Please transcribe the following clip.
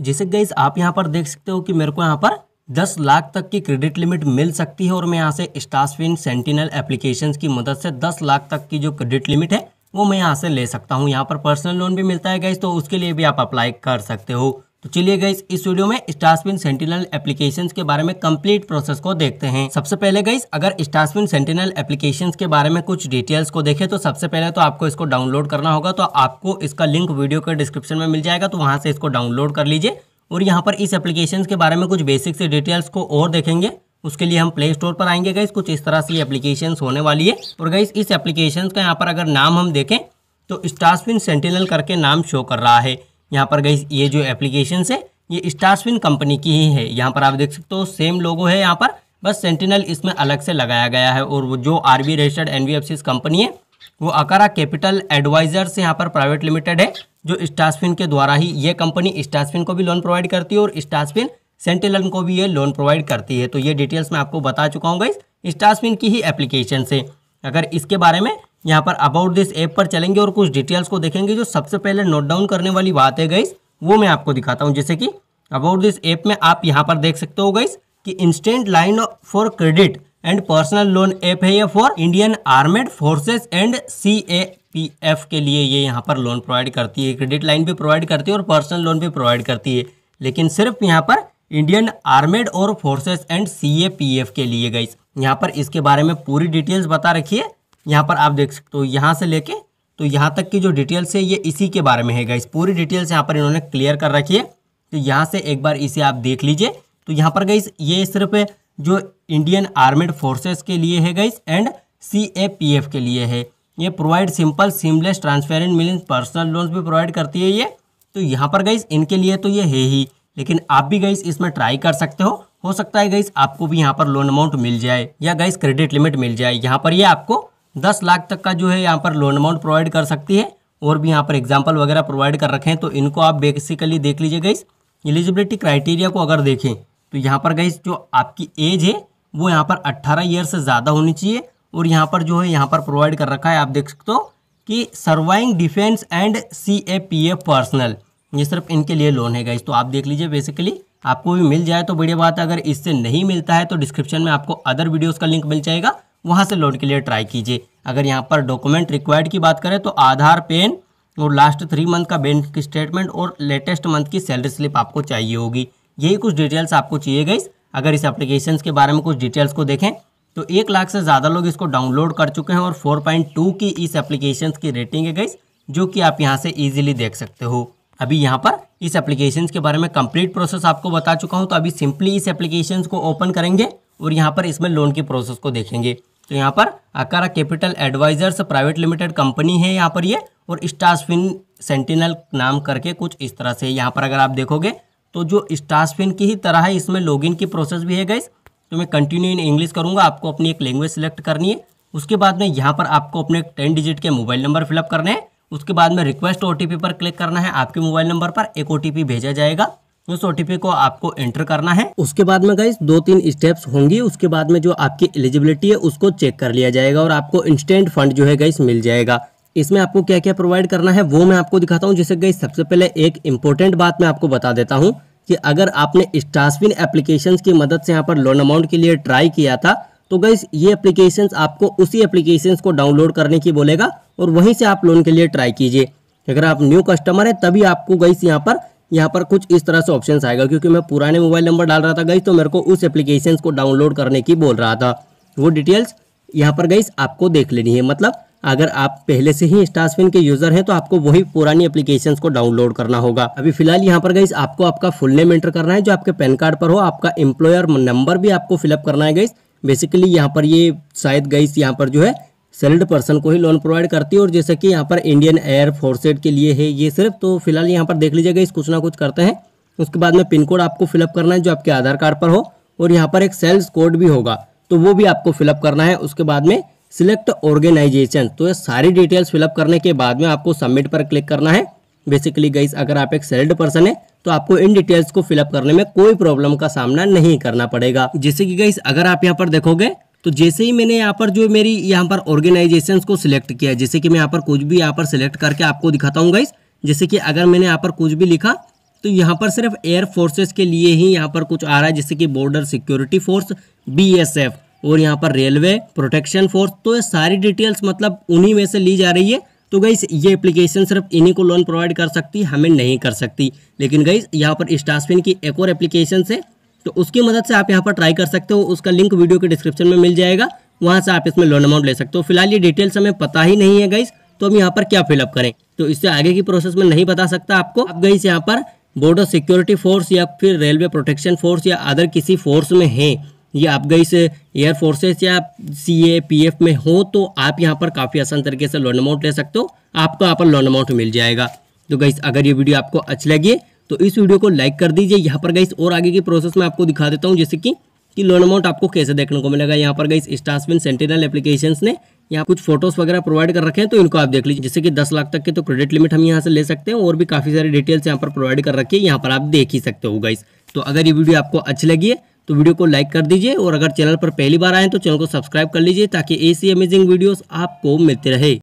जैसे गई आप यहाँ पर देख सकते हो कि मेरे को यहाँ पर दस लाख तक की क्रेडिट लिमिट मिल सकती है और मैं यहाँ से स्टासविन सेंटिनल एप्लीकेशन की मदद से दस लाख तक की जो क्रेडिट लिमिट है वो मैं यहाँ से ले सकता हूँ यहाँ पर पर्सनल लोन भी मिलता है गैस तो उसके लिए भी आप अप्लाई कर सकते हो तो चलिए गई इस वीडियो में स्टार्सपिन सेंटिनल एप्लीकेशंस के बारे में कंप्लीट प्रोसेस को देखते हैं सबसे पहले गई अगर स्टार्सपिन सेंटिनल एप्लीकेशंस के बारे में कुछ डिटेल्स को देखें तो सबसे पहले तो आपको इसको डाउनलोड करना होगा तो आपको इसका लिंक वीडियो के डिस्क्रिप्शन में मिल जाएगा तो वहाँ से इसको डाउनलोड कर लीजिए और यहाँ पर इस एप्लीकेशन के बारे में कुछ बेसिक से डिटेल्स को और देखेंगे उसके लिए हम प्ले स्टोर पर आएंगे गई कुछ इस तरह से एप्लीकेशन होने वाली है और गई इस एप्लीकेशन का यहाँ पर अगर नाम हम देखें तो स्टार्सपिन सेंटिनल करके नाम शो कर रहा है यहाँ पर गई ये जो एप्लीकेशन है ये स्टार्सविन कंपनी की ही है यहाँ पर आप देख सकते हो सेम लोगो है यहाँ पर बस सेंटिनल इसमें अलग से लगाया गया है और वो जो R B registered N B F C company है वो अकारा कैपिटल एडवाइजर्स यहाँ पर प्राइवेट लिमिटेड है जो स्टासफिन के द्वारा ही ये कंपनी स्टासफिन को भी लोन प्रोवाइड करती है और स्टासफिन सेंटिनल को भी ये लोन प्रोवाइड करती है तो ये डिटेल्स मैं आपको बता चुका हूँ गाइज स्टासफिन की ही एप्लीकेशन से अगर इसके बारे में यहाँ पर अबाउट दिस ऐप पर चलेंगे और कुछ डिटेल्स को देखेंगे जो सबसे पहले नोट डाउन करने वाली बात है गाइस वो मैं आपको दिखाता हूँ जैसे कि अबाउट दिस ऐप में आप यहाँ पर देख सकते हो गाइस कि instant line for credit and personal loan app है ये for Indian armed forces and C A P F के लिए ये यहाँ पर लोन प्रोवाइड करती है क्रेडिट लाइन भी प्रोवाइड करती है और पर्सनल लोन भी प्रोवाइड करती है लेकिन सिर्फ यहाँ पर इंडियन आर्मेड और forces and C A P F के लिए गाइस यहाँ पर इसके बारे में पूरी डिटेल्स बता रखिए यहाँ पर आप देख सकते हो यहाँ से लेके तो यहाँ तक की जो डिटेल्स है ये इसी के बारे में है गाइस पूरी डिटेल्स यहाँ पर इन्होंने क्लियर कर रखी है तो यहाँ से एक बार इसे आप देख लीजिए तो यहाँ पर गाइस ये सिर्फ जो इंडियन आर्मेड फोर्सेस के लिए है गाइस एंड सी के लिए है ये provide simple seamless transparent mean personal loans भी प्रोवाइड करती है ये तो यहाँ पर गई इनके लिए तो ये है ही लेकिन आप भी गई इसमें ट्राई कर सकते हो हो सकता है गईस आपको भी यहाँ पर लोन अमाउंट मिल जाए या गईस क्रेडिट लिमिट मिल जाए यहाँ पर ये आपको दस लाख तक का जो है यहाँ पर लोन अमाउंट प्रोवाइड कर सकती है और भी यहाँ पर एग्जाम्पल वगैरह प्रोवाइड कर रखे हैं तो इनको आप बेसिकली देख लीजिए गई एलिजिबिलिटी क्राइटेरिया को अगर देखें तो यहाँ पर गई जो आपकी एज है वो यहाँ पर अट्ठारह ईयर से ज़्यादा होनी चाहिए और यहाँ पर जो है यहाँ पर प्रोवाइड कर रखा है आप देख सकते हो कि serving defence and C A P A personal ये सिर्फ इनके लिए लोन है गाइज तो आप देख लीजिए बेसिकली आपको भी मिल जाए तो बढ़िया बात है अगर इससे नहीं मिलता है तो डिस्क्रिप्शन में आपको अदर वीडियोज़ का लिंक मिल जाएगा वहाँ से लोन के लिए ट्राई कीजिए अगर यहाँ पर डॉक्यूमेंट रिक्वायर्ड की बात करें तो आधार पेन और लास्ट थ्री मंथ का बैंक स्टेटमेंट और लेटेस्ट मंथ की सैलरी स्लिप आपको चाहिए होगी यही कुछ डिटेल्स आपको चाहिए गई अगर इस एप्लीकेशन के बारे में कुछ डिटेल्स को देखें तो एक लाख से ज़्यादा लोग इसको डाउनलोड कर चुके हैं और 4.2 की इस एप्लीकेशन की रेटिंग है गई जो कि आप यहाँ से ईजिली देख सकते हो अभी यहाँ पर इस एप्लीकेशन के बारे में कम्प्लीट प्रोसेस आपको बता चुका हूँ तो अभी सिंपली इस एप्लीकेशन को ओपन करेंगे और यहाँ पर इसमें लोन की प्रोसेस को देखेंगे तो यहाँ पर Akara capital advisors private limited company है यहाँ पर ये और स्टार्सफिन सेंटिनल नाम करके कुछ इस तरह से यहाँ पर अगर आप देखोगे तो जो स्टार्सफिन की ही तरह है इसमें लॉगिन की प्रोसेस भी है गैस तो मैं कंटिन्यू इन इंग्लिश करूँगा आपको अपनी एक लैंग्वेज सेलेक्ट करनी है उसके बाद में यहाँ पर आपको अपने टेन डिजिट के मोबाइल नंबर फिलअप करने हैं उसके बाद में रिक्वेस्ट ओ पर क्लिक करना है आपके मोबाइल नंबर पर एक ओ भेजा जाएगा उस ओटीपी को आपको एंटर करना है उसके बाद में गाइस दो तीन स्टेप्स होंगी उसके बाद में जो आपकी एलिजिबिलिटी है उसको चेक कर लिया जाएगा और आपको इंस्टेंट फंड जो है गाइस मिल जाएगा इसमें आपको क्या क्या प्रोवाइड करना है वो मैं आपको दिखाता हूँ जैसे गाइस सबसे पहले एक इम्पोर्टेंट बात मैं आपको बता देता हूँ कि अगर आपने स्टासविन एप्लीकेशन की मदद से यहाँ पर लोन अमाउंट के लिए ट्राई किया था तो गाइस ये एप्लीकेशन आपको उसी एप्लीकेशन को डाउनलोड करने की बोलेगा और वहीं से आप लोन के लिए ट्राई कीजिए अगर आप न्यू कस्टमर है तभी आपको गाइस यहाँ पर यहाँ पर कुछ इस तरह से ऑप्शन आएगा क्योंकि मैं पुराने मोबाइल नंबर डाल रहा था गई तो मेरे को उस एप्लीकेशन को डाउनलोड करने की बोल रहा था वो डिटेल्स यहाँ पर गई आपको देख लेनी है मतलब अगर आप पहले से ही स्टार्सफिन के यूजर हैं तो आपको वही पुरानी एप्लीकेशन को डाउनलोड करना होगा अभी फिलहाल यहाँ पर गई आपको आपका फुल नेम एंटर करना है जो आपके पैन कार्ड पर हो आपका एम्प्लॉयर नंबर भी आपको फिलअप करना है गई बेसिकली यहाँ पर ये शायद गई यहाँ पर जो है सेल्ड पर्सन को ही लोन प्रोवाइड करती है और जैसे कि यहाँ पर इंडियन एयर फोर्सेड के लिए है ये सिर्फ तो फिलहाल यहाँ पर देख लीजिएगा इस कुछ ना कुछ करते हैं उसके बाद में पिन कोड आपको फिलअप करना है जो आपके आधार कार्ड पर हो और यहाँ पर एक सेल्स कोड भी होगा तो वो भी आपको फिलअप करना है उसके बाद में सिलेक्ट ऑर्गेनाइजेशन तो ये सारी डिटेल्स फिलअप करने के बाद में आपको सबमिट पर क्लिक करना है बेसिकली गईस अगर आप एक सेल्ड पर्सन है तो आपको इन डिटेल्स को फिलअप करने में कोई प्रॉब्लम का सामना नहीं करना पड़ेगा जैसे कि गईस अगर आप यहाँ पर देखोगे तो जैसे ही मैंने यहाँ पर जो मेरी यहाँ पर ऑर्गेनाइजेशन को सिलेक्ट किया जैसे कि मैं यहाँ पर कुछ भी यहाँ पर सिलेक्ट करके आपको दिखाता हूँ गाइस जैसे कि अगर मैंने यहाँ पर कुछ भी लिखा तो यहाँ पर सिर्फ एयर फोर्सेस के लिए ही यहाँ पर कुछ आ रहा है जैसे कि बॉर्डर सिक्योरिटी फोर्स बीएसएफ और यहाँ पर रेलवे प्रोटेक्शन फोर्स तो ये सारी डिटेल्स मतलब उन्हीं में से ली जा रही है तो गई ये एप्लीकेशन सिर्फ इन्हीं को लोन प्रोवाइड कर सकती हमें नहीं कर सकती लेकिन गई यहाँ पर स्टाफिन की एक और एप्लीकेशन है तो उसकी मदद से आप यहाँ पर ट्राई कर सकते हो उसका लिंक वीडियो के डिस्क्रिप्शन में मिल जाएगा वहाँ से आप इसमें लोन अमाउंट ले सकते हो फिलहाल ये डिटेल्स हमें पता ही नहीं है गाइस तो हम यहाँ पर क्या फिलअप करें तो इससे आगे की प्रोसेस में नहीं बता सकता आपको आप गाइस यहाँ पर बॉर्डर सिक्योरिटी फोर्स या फिर रेलवे प्रोटेक्शन फोर्स या अदर किसी फोर्स में है या आप गई से एयर फोर्सेस या सी ए पी एफ में हो तो आप यहाँ पर काफ़ी आसान तरीके से लोन अमाउंट ले सकते हो आपको यहाँ पर लोन अमाउंट मिल जाएगा तो गई अगर ये वीडियो आपको अच्छी लगी तो इस वीडियो को लाइक कर दीजिए यहाँ पर गई और आगे की प्रोसेस में आपको दिखा देता हूँ जैसे कि कि लोन अमाउंट आपको कैसे देखने को मिलेगा यहाँ पर गई स्टासविन सेंटिनल एप्लीकेशन ने यहाँ कुछ फोटोज वगैरह प्रोवाइड कर रखे हैं तो इनको आप देख लीजिए जैसे कि 10 लाख तक के तो क्रेडिट लिमिट हम यहाँ से ले सकते हैं और भी काफी सारे डिटेल्स यहाँ पर प्रोवाइड कर रखी है यहाँ पर आप देख ही सकते हो गाइस तो अगर ये वीडियो आपको अच्छी लगी है तो वीडियो को लाइक कर दीजिए और अगर चैनल पर पहली बार आए तो चैनल को सब्सक्राइब कर लीजिए ताकि ऐसी अमेजिंग वीडियोज आपको मिलते रहे